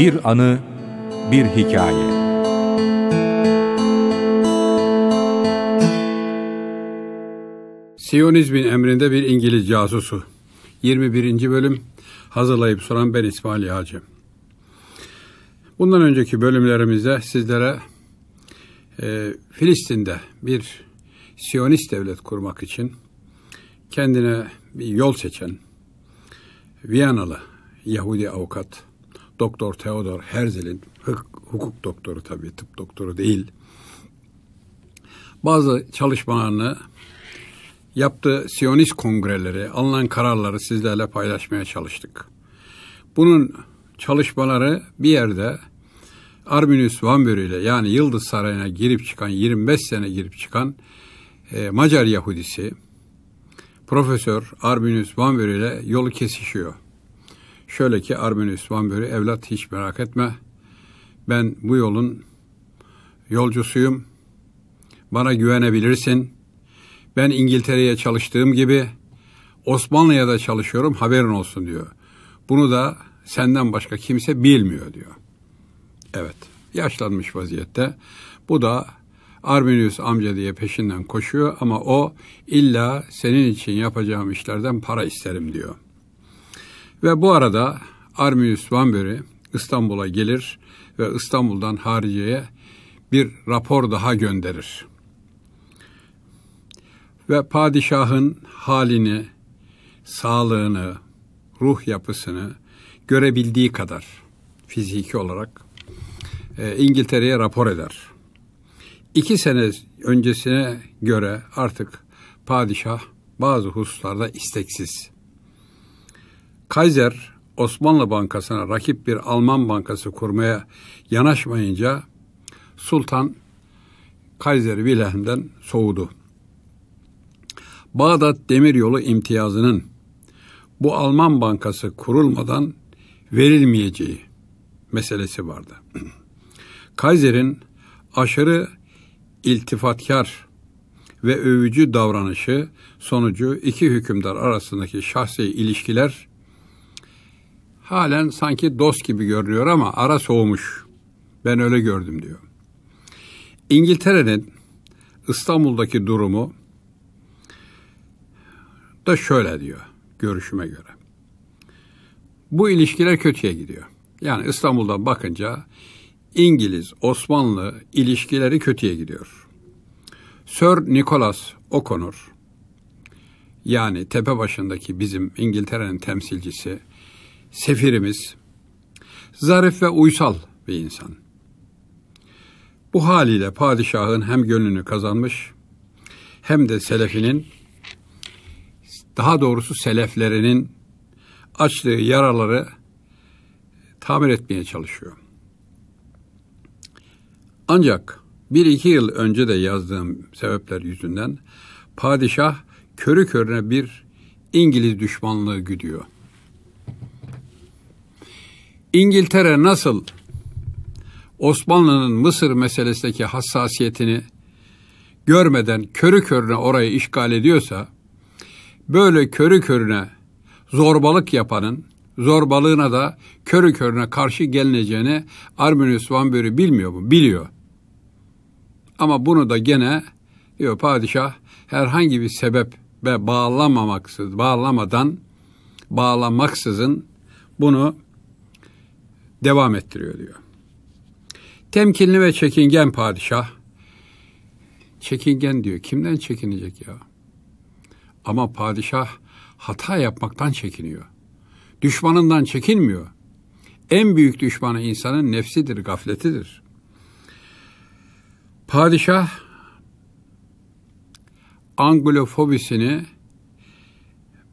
Bir anı, bir hikaye. Siyonizmin emrinde bir İngiliz casusu. 21. bölüm hazırlayıp soran ben İsmail Yağcı. Bundan önceki bölümlerimizde sizlere e, Filistin'de bir Siyonist devlet kurmak için kendine bir yol seçen Viyanalı Yahudi avukat Doktor Theodor Herzl'in hukuk doktoru tabii tıp doktoru değil. Bazı çalışmalarını yaptığı Siyonist kongreleri, alınan kararları sizlerle paylaşmaya çalıştık. Bunun çalışmaları bir yerde Arminius Vanbury ile yani Yıldız Sarayı'na girip çıkan 25 sene girip çıkan e, Macar Yahudisi Profesör Arminius Vanbury ile yolu kesişiyor. Şöyle ki Arminius Van Bury, evlat hiç merak etme. Ben bu yolun yolcusuyum. Bana güvenebilirsin. Ben İngiltere'ye çalıştığım gibi Osmanlı'ya da çalışıyorum haberin olsun diyor. Bunu da senden başka kimse bilmiyor diyor. Evet yaşlanmış vaziyette. Bu da Arminius amca diye peşinden koşuyor ama o illa senin için yapacağım işlerden para isterim diyor.'' Ve bu arada Arminius Vanbury İstanbul'a gelir ve İstanbul'dan Hariciye'ye bir rapor daha gönderir. Ve padişahın halini, sağlığını, ruh yapısını görebildiği kadar fiziki olarak e, İngiltere'ye rapor eder. İki sene öncesine göre artık padişah bazı hususlarda isteksiz. Kaiser Osmanlı Bankası'na rakip bir Alman bankası kurmaya yanaşmayınca Sultan Kaiser Wilhelm'den soğudu. Bağdat Demiryolu imtiyazının bu Alman bankası kurulmadan verilmeyeceği meselesi vardı. Kaiser'in aşırı iltifatkar ve övücü davranışı sonucu iki hükümdar arasındaki şahsi ilişkiler halen sanki dost gibi görünüyor ama ara soğumuş. Ben öyle gördüm diyor. İngiltere'nin İstanbul'daki durumu da şöyle diyor görüşüme göre. Bu ilişkiler kötüye gidiyor. Yani İstanbul'dan bakınca İngiliz Osmanlı ilişkileri kötüye gidiyor. Sir Nicholas O'Connor yani tepe başındaki bizim İngiltere'nin temsilcisi sefirimiz zarif ve uysal bir insan. Bu haliyle padişahın hem gönlünü kazanmış hem de selefinin daha doğrusu seleflerinin açtığı yaraları tamir etmeye çalışıyor. Ancak bir iki yıl önce de yazdığım sebepler yüzünden padişah körü körüne bir İngiliz düşmanlığı güdüyor. İngiltere nasıl Osmanlı'nın Mısır meselesindeki hassasiyetini görmeden körü körüne orayı işgal ediyorsa, böyle körü körüne zorbalık yapanın, zorbalığına da körü körüne karşı gelineceğini Arminius Van Buren bilmiyor mu? Biliyor. Ama bunu da gene diyor padişah herhangi bir sebep ve bağlamamaksız, bağlamadan, bağlamaksızın bunu devam ettiriyor diyor. Temkinli ve çekingen padişah. Çekingen diyor. Kimden çekinecek ya? Ama padişah hata yapmaktan çekiniyor. Düşmanından çekinmiyor. En büyük düşmanı insanın nefsidir, gafletidir. Padişah Anglofobisini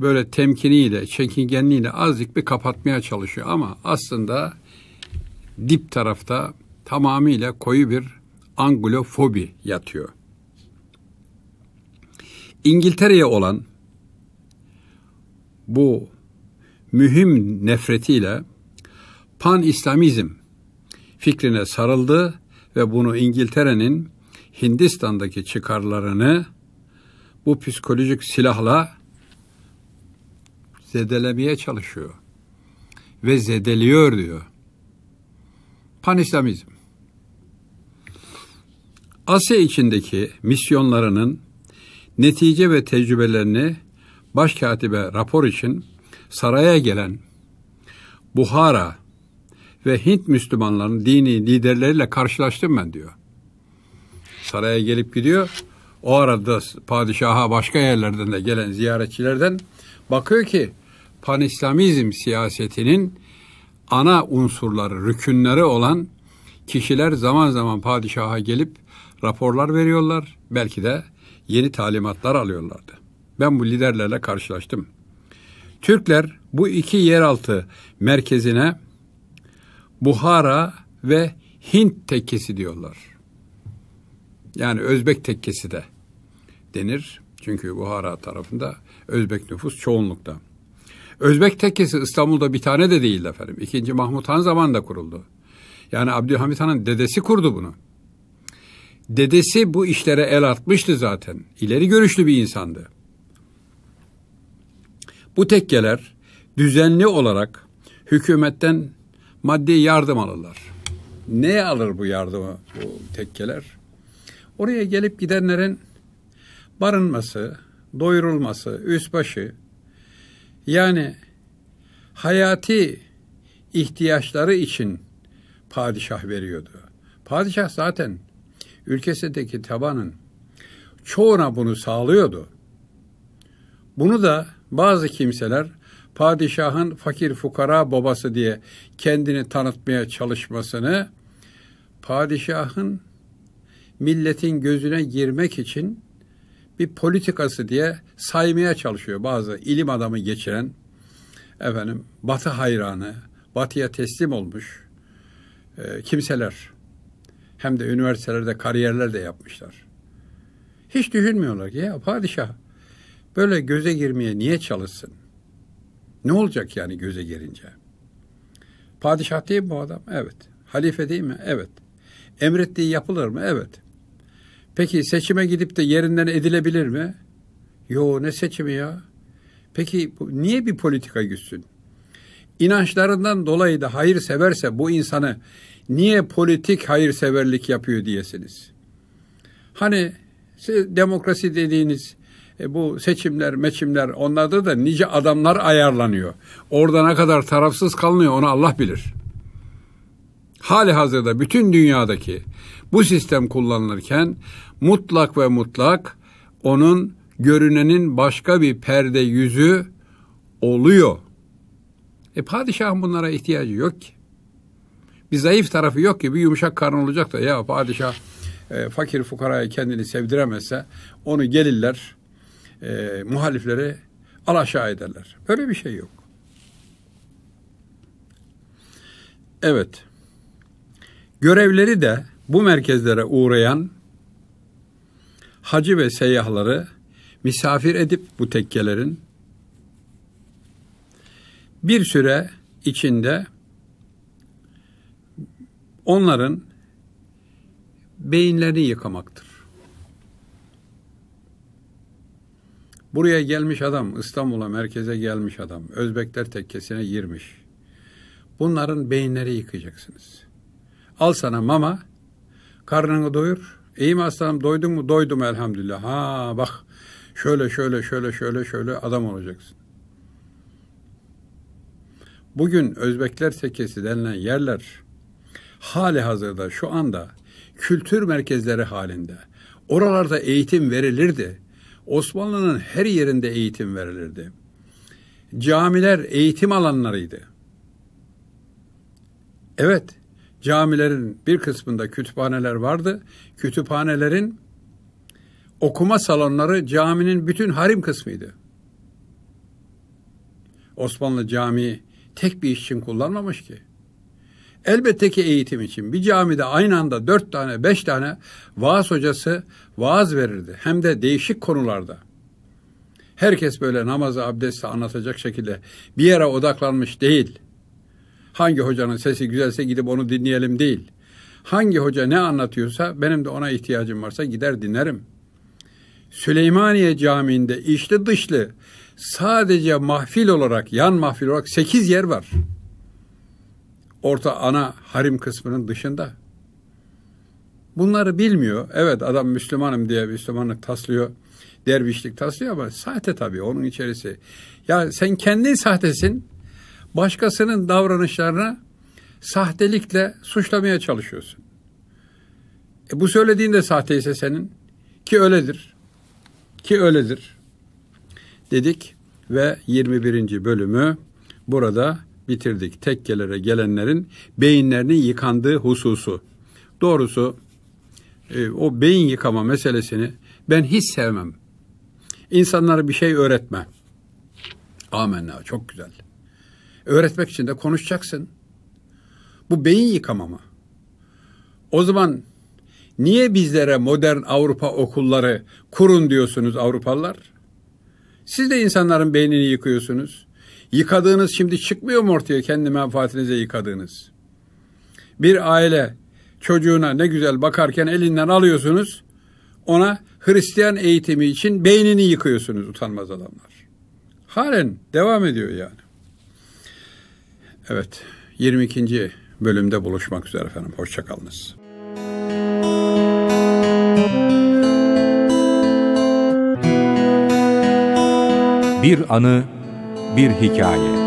böyle temkiniyle, çekingenliğiyle azıcık bir kapatmaya çalışıyor ama aslında dip tarafta tamamıyla koyu bir Anglofobi yatıyor. İngiltere'ye olan bu mühim nefretiyle pan İslamizm fikrine sarıldı ve bunu İngiltere'nin Hindistan'daki çıkarlarını bu psikolojik silahla zedelemeye çalışıyor ve zedeliyor diyor panislamizm. Asya içindeki misyonlarının netice ve tecrübelerini başkatibe rapor için saraya gelen Buhara ve Hint Müslümanların dini liderleriyle karşılaştım ben diyor. Saraya gelip gidiyor. O arada padişaha başka yerlerden de gelen ziyaretçilerden bakıyor ki panislamizm siyasetinin ana unsurları, rükünleri olan kişiler zaman zaman padişaha gelip raporlar veriyorlar. Belki de yeni talimatlar alıyorlardı. Ben bu liderlerle karşılaştım. Türkler bu iki yeraltı merkezine Buhara ve Hint tekkesi diyorlar. Yani Özbek tekkesi de denir. Çünkü Buhara tarafında Özbek nüfus çoğunlukta. Özbek tekkesi İstanbul'da bir tane de değil efendim. İkinci Mahmut Han zamanında kuruldu. Yani Abdülhamit Han'ın dedesi kurdu bunu. Dedesi bu işlere el atmıştı zaten. İleri görüşlü bir insandı. Bu tekkeler düzenli olarak hükümetten maddi yardım alırlar. Ne alır bu yardımı bu tekkeler? Oraya gelip gidenlerin barınması, doyurulması, üst başı, yani hayati ihtiyaçları için padişah veriyordu. Padişah zaten ülkesindeki tabanın çoğuna bunu sağlıyordu. Bunu da bazı kimseler padişahın fakir fukara babası diye kendini tanıtmaya çalışmasını padişahın milletin gözüne girmek için bir politikası diye saymaya çalışıyor bazı ilim adamı geçiren efendim batı hayranı, batıya teslim olmuş e, kimseler hem de üniversitelerde kariyerler de yapmışlar. Hiç düşünmüyorlar ki ya padişah böyle göze girmeye niye çalışsın? Ne olacak yani göze girince? Padişah değil mi bu adam? Evet. Halife değil mi? Evet. Emrettiği yapılır mı? Evet. Peki seçime gidip de yerinden edilebilir mi? Yo ne seçimi ya? Peki niye bir politika gütsün? İnançlarından dolayı da hayırseverse bu insanı niye politik hayırseverlik yapıyor diyesiniz. Hani siz demokrasi dediğiniz e, bu seçimler, meçimler onlarda da nice adamlar ayarlanıyor. Orada ne kadar tarafsız kalınıyor onu Allah bilir. Hali hazırda bütün dünyadaki bu sistem kullanılırken mutlak ve mutlak onun görünenin başka bir perde yüzü oluyor. E padişahın bunlara ihtiyacı yok ki. Bir zayıf tarafı yok ki bir yumuşak karnı olacak da ya padişah e, fakir fukaraya kendini sevdiremezse onu gelirler e, muhalifleri al aşağı ederler. Böyle bir şey yok. Evet. Görevleri de bu merkezlere uğrayan hacı ve seyyahları misafir edip bu tekkelerin bir süre içinde onların beyinlerini yıkamaktır. Buraya gelmiş adam, İstanbul'a merkeze gelmiş adam, Özbekler tekkesine girmiş. Bunların beyinleri yıkayacaksınız. Al sana mama, Karnını doyur. İyi mi aslanım doydun mu? Doydum elhamdülillah. Ha bak şöyle şöyle şöyle şöyle şöyle adam olacaksın. Bugün Özbekler Tekesi denilen yerler hali hazırda şu anda kültür merkezleri halinde. Oralarda eğitim verilirdi. Osmanlı'nın her yerinde eğitim verilirdi. Camiler eğitim alanlarıydı. Evet, camilerin bir kısmında kütüphaneler vardı. Kütüphanelerin okuma salonları caminin bütün harim kısmıydı. Osmanlı Camii tek bir iş için kullanmamış ki. Elbette ki eğitim için. Bir camide aynı anda dört tane, beş tane vaaz hocası vaaz verirdi. Hem de değişik konularda. Herkes böyle namazı, abdesti anlatacak şekilde bir yere odaklanmış değil.'' hangi hocanın sesi güzelse gidip onu dinleyelim değil. Hangi hoca ne anlatıyorsa benim de ona ihtiyacım varsa gider dinlerim. Süleymaniye Camii'nde içli dışlı sadece mahfil olarak, yan mahfil olarak sekiz yer var. Orta ana harim kısmının dışında. Bunları bilmiyor. Evet adam Müslümanım diye Müslümanlık taslıyor. Dervişlik taslıyor ama sahte tabii onun içerisi. Ya sen kendin sahtesin başkasının davranışlarına sahtelikle suçlamaya çalışıyorsun. E bu söylediğin de sahteyse senin ki öyledir. Ki öyledir. Dedik ve 21. bölümü burada bitirdik. Tekkelere gelenlerin beyinlerinin yıkandığı hususu. Doğrusu e, o beyin yıkama meselesini ben hiç sevmem. İnsanlara bir şey öğretme. Amenna çok güzel. Öğretmek için de konuşacaksın. Bu beyin yıkamama. O zaman niye bizlere modern Avrupa okulları kurun diyorsunuz Avrupalılar? Siz de insanların beynini yıkıyorsunuz. Yıkadığınız şimdi çıkmıyor mu ortaya kendi menfaatinize yıkadığınız? Bir aile çocuğuna ne güzel bakarken elinden alıyorsunuz. Ona Hristiyan eğitimi için beynini yıkıyorsunuz utanmaz adamlar. Halen devam ediyor yani. Evet, 22. bölümde buluşmak üzere efendim. Hoşçakalınız. Bir anı, bir hikaye.